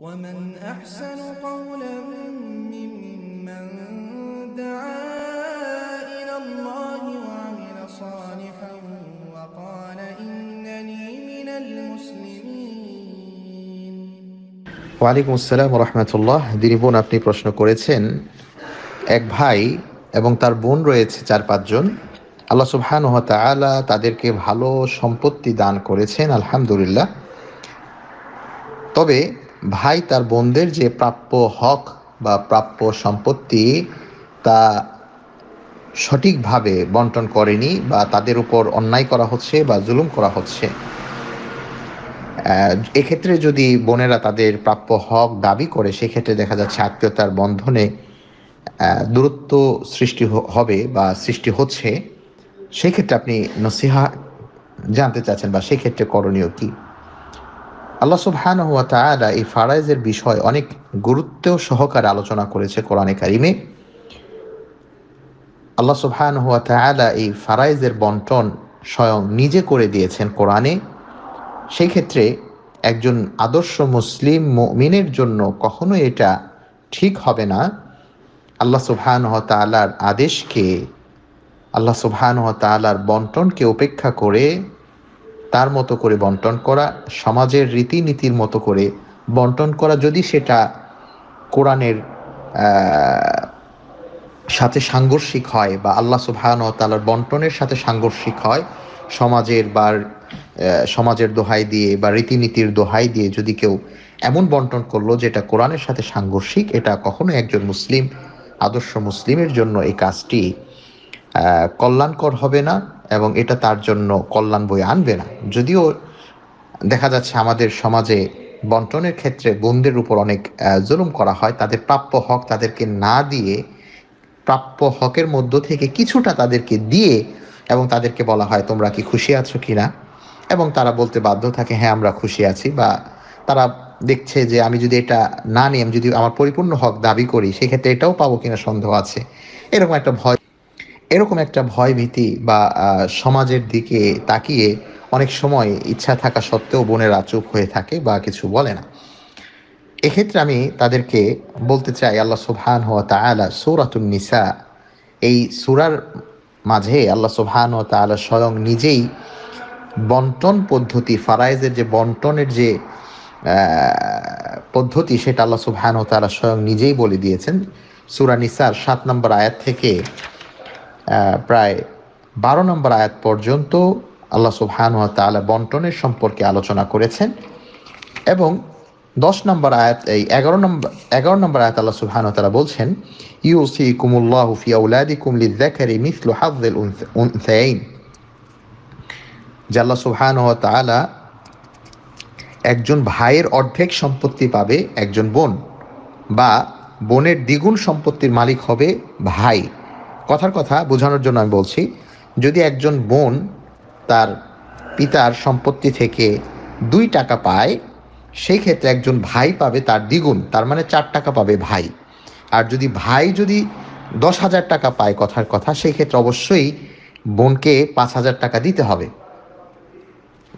ومن أحسن قولا ممن دعا إلى الله وعمل صالحا وقال إنني من المسلمين وعليكم السلام ورحمة الله দিনী বোন আপনি প্রশ্ন করেছেন এক ভাই এবং তার বোন রয়েছে চার পাঁচজন আল্লাহ সুবহান তাদেরকে ভালো সম্পত্তি দান করেছেন আলহামদুলিল্লাহ তবে ভাই তার বোনদের যে প্রাপ্য হক বা প্রাপ্য সম্পত্তি তা সঠিকভাবে বন্টন করেনি বা তাদের উপর অন্যায় করা হচ্ছে বা জুলুম করা হচ্ছে এক্ষেত্রে যদি বোনেরা তাদের প্রাপ্য হক দাবি করে সেক্ষেত্রে দেখা যাচ্ছে আত্মীয়তার বন্ধনে দূরত্ব সৃষ্টি হবে বা সৃষ্টি হচ্ছে সেক্ষেত্রে আপনি নসিহা জানতে চাচ্ছেন বা সেক্ষেত্রে করণীয় কী আল্লাহ সুবহান হুয়া তালা এই ফারাইজের বিষয় অনেক গুরুত্ব সহকারে আলোচনা করেছে কোরআনে কারিমে আল্লাহ সুবহান হুয়া তালা এই ফারাইজের বন্টন স্বয়ং নিজে করে দিয়েছেন কোরআনে সেই ক্ষেত্রে একজন আদর্শ মুসলিম মুমিনের জন্য কখনো এটা ঠিক হবে না আল্লাহ সুবহান হতালার আদেশকে আল্লাহ সুবহান হতালার বন্টনকে উপেক্ষা করে তার মতো করে বন্টন করা সমাজের রীতিনীতির মতো করে বন্টন করা যদি সেটা কোরআনের সাথে সাংঘর্ষিক হয় বা আল্লাহ সুবহান তালার বন্টনের সাথে সাংঘর্ষিক হয় সমাজের বা সমাজের দোহাই দিয়ে বা রীতিনীতির দোহাই দিয়ে যদি কেউ এমন বন্টন করলো যেটা কোরআনের সাথে সাংঘর্ষিক এটা কখনো একজন মুসলিম আদর্শ মুসলিমের জন্য এই কাজটি কল্যাণকর হবে না এবং এটা তার জন্য কল্যাণ বই আনবে না যদিও দেখা যাচ্ছে আমাদের সমাজে বন্টনের ক্ষেত্রে বোনদের উপর অনেক জুলুম করা হয় তাদের প্রাপ্য হক তাদেরকে না দিয়ে প্রাপ্য হকের মধ্য থেকে কিছুটা তাদেরকে দিয়ে এবং তাদেরকে বলা হয় তোমরা কি খুশি আছো কি না এবং তারা বলতে বাধ্য থাকে হ্যাঁ আমরা খুশি আছি বা তারা দেখছে যে আমি যদি এটা না নিয়ে আমি যদি আমার পরিপূর্ণ হক দাবি করি সেক্ষেত্রে এটাও পাবো কিনা সন্দেহ আছে এরকম একটা ভয় এরকম একটা ভয়ভীতি বা সমাজের দিকে তাকিয়ে অনেক সময় ইচ্ছা থাকা সত্ত্বেও বোনেরা চুপ হয়ে থাকে বা কিছু বলে না এক্ষেত্রে আমি তাদেরকে বলতে চাই আল্লাহ সোহান হওয়া তা আলা সৌরাতুন নিসা এই সুরার মাঝে আল্লাহ সুবহান হওয়া তা আলা স্বয়ং নিজেই বন্টন পদ্ধতি ফারাইজের যে বন্টনের যে পদ্ধতি সেটা আল্লাহ সুবহান হওয়া তালা স্বয়ং নিজেই বলে দিয়েছেন সুরা নিসার সাত নম্বর আয়াত থেকে প্রায় বারো নম্বর আয়াত পর্যন্ত আল্লাহ সুবহানুয়া তালা বন্টনের সম্পর্কে আলোচনা করেছেন এবং দশ নম্বর আয়াত এই এগারো নম্বর এগারো নম্বর আয়াত আল্লাহ সুবহানুয়া তালা বলছেন সি কুমুল্লাহ ফিয়াউলাদি কুমলি দেখারি মিসলু হাজেল উনসেইন জাল্লা সুবহানুয়া তালা একজন ভাইয়ের অর্ধেক সম্পত্তি পাবে একজন বোন বা বোনের দ্বিগুণ সম্পত্তির মালিক হবে ভাই কথার কথা বোঝানোর জন্য আমি বলছি যদি একজন বোন তার পিতার সম্পত্তি থেকে দুই টাকা পায় সেই ক্ষেত্রে একজন ভাই পাবে তার দ্বিগুণ তার মানে চার টাকা পাবে ভাই আর যদি ভাই যদি দশ হাজার টাকা পায় কথার কথা সেই ক্ষেত্রে অবশ্যই বোনকে পাঁচ হাজার টাকা দিতে হবে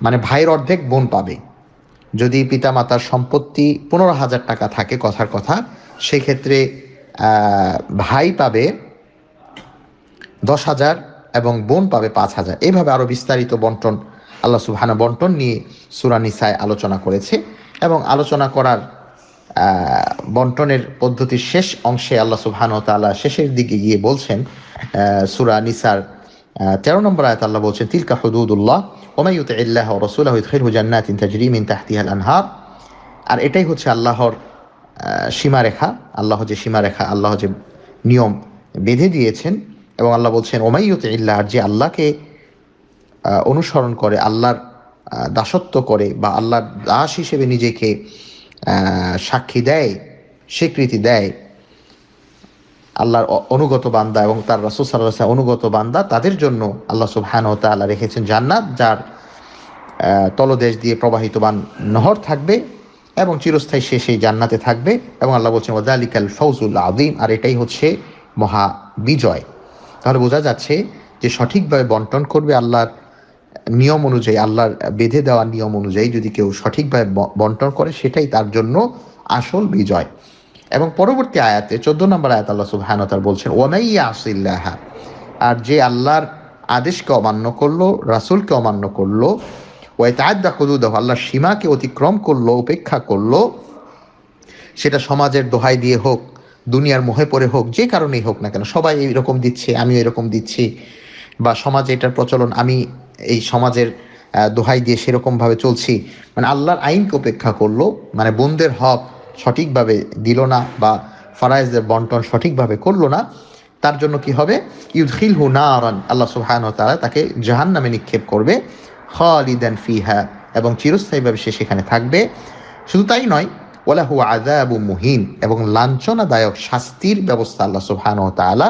মানে ভাইয়ের অর্ধেক বোন পাবে যদি পিতামাতার সম্পত্তি পনেরো হাজার টাকা থাকে কথার কথা সেক্ষেত্রে ভাই পাবে দশ হাজার এবং বোন পাবে পাঁচ হাজার এইভাবে আরও বিস্তারিত বন্টন আল্লাহ সুবহানা বন্টন নিয়ে সুরানিসায় আলোচনা করেছে এবং আলোচনা করার বন্টনের পদ্ধতির শেষ অংশে আল্লাহ সুবহান শেষের দিকে গিয়ে বলছেন সুরা নিসার তেরো নম্বর আয়ত আল্লাহ বলছেন তিলকা হদুদুল্লাহ ওমাইউত ইল্লাহ রসুল্লাহ খের হুজান্নাত ইন্তাজরিমিন তাহতিহাল আনহার আর এটাই হচ্ছে আল্লাহর সীমারেখা আল্লাহ যে সীমারেখা আল্লাহ যে নিয়ম বেঁধে দিয়েছেন এবং আল্লাহ বলছেন ওমাইয়ত ইল্লাহ আর যে আল্লাহকে অনুসরণ করে আল্লাহর দাসত্ব করে বা আল্লাহর দাস হিসেবে নিজেকে সাক্ষী দেয় স্বীকৃতি দেয় আল্লাহর অনুগত বান্দা এবং তার রাসুল সাল্লাহ অনুগত বান্দা তাদের জন্য আল্লাহ সুবহান হতে আল্লাহ রেখেছেন জান্নাত যার তলদেশ দিয়ে প্রবাহিত বান নহর থাকবে এবং চিরস্থায়ী সে সেই জান্নাতে থাকবে এবং আল্লাহ বলছেন ওদালিকাল ফৌজুল আদিম আর এটাই হচ্ছে মহা বিজয় তাহলে বোঝা যাচ্ছে যে সঠিকভাবে বন্টন করবে আল্লাহর নিয়ম অনুযায়ী আল্লাহর বেঁধে দেওয়ার নিয়ম অনুযায়ী যদি কেউ সঠিকভাবে বন্টন করে সেটাই তার জন্য আসল বিজয় এবং পরবর্তী আয়াতে চোদ্দ নম্বর আয়াত আল্লাহ সুবহান বলছেন ওনাইয়া আসিল্লাহা আর যে আল্লাহর আদেশকে অমান্য করলো রাসুলকে অমান্য করলো ওই তায়দা কদুদহ আল্লাহর সীমাকে অতিক্রম করলো উপেক্ষা করলো সেটা সমাজের দোহাই দিয়ে হোক দুনিয়ার মোহে পড়ে হোক যে কারণেই হোক না কেন সবাই এইরকম দিচ্ছে আমিও এরকম দিচ্ছি বা সমাজে এটার প্রচলন আমি এই সমাজের দোহাই দিয়ে সেরকমভাবে চলছি মানে আল্লাহর আইনকে উপেক্ষা করলো মানে বোনদের হক সঠিকভাবে দিল না বা ফারাইজদের বন্টন সঠিকভাবে করলো না তার জন্য কি হবে ইউদখিল হু না আরান আল্লাহ সুহায়ন তারা তাকে জাহান নামে নিক্ষেপ করবে ফি ফিহা এবং চিরস্থায়ীভাবে সে সেখানে থাকবে শুধু তাই নয় ওলাহু আজাব মুহিন এবং লাঞ্ছনাদায়ক শাস্তির ব্যবস্থা আল্লাহ সুবহান তালা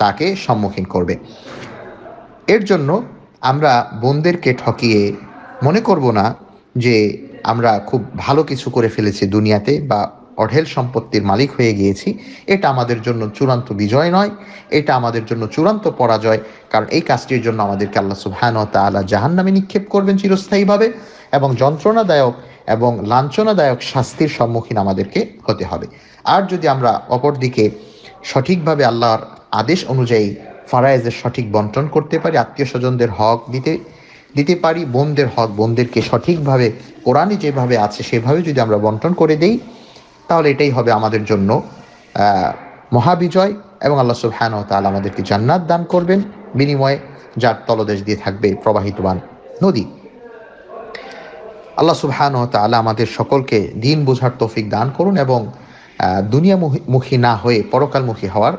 তাকে সম্মুখীন করবে এর জন্য আমরা বোনদেরকে ঠকিয়ে মনে করব না যে আমরা খুব ভালো কিছু করে ফেলেছি দুনিয়াতে বা অঢেল সম্পত্তির মালিক হয়ে গিয়েছি এটা আমাদের জন্য চূড়ান্ত বিজয় নয় এটা আমাদের জন্য চূড়ান্ত পরাজয় কারণ এই কাজটির জন্য আমাদেরকে আল্লাহ সুবহান তালা জাহান্নামে নিক্ষেপ করবেন চিরস্থায়ীভাবে এবং যন্ত্রণাদায়ক এবং লাঞ্ছনাদায়ক শাস্তির সম্মুখীন আমাদেরকে হতে হবে আর যদি আমরা অপরদিকে সঠিকভাবে আল্লাহর আদেশ অনুযায়ী ফারায়েজের সঠিক বন্টন করতে পারি আত্মীয় স্বজনদের হক দিতে দিতে পারি বোনদের হক বোনদেরকে সঠিকভাবে কোরআনে যেভাবে আছে সেভাবে যদি আমরা বন্টন করে দেই তাহলে এটাই হবে আমাদের জন্য মহাবিজয় এবং আল্লাহ হ্যান তাহলে আমাদেরকে জান্নাত দান করবেন বিনিময়ে যার তলদেশ দিয়ে থাকবে প্রবাহিতবান নদী আল্লাহ সুবহান তালা আমাদের সকলকে দিন বোঝার তৌফিক দান করুন এবং দুনিয়ামুখী না হয়ে পরকালমুখী হওয়ার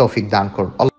তৌফিক দান করুন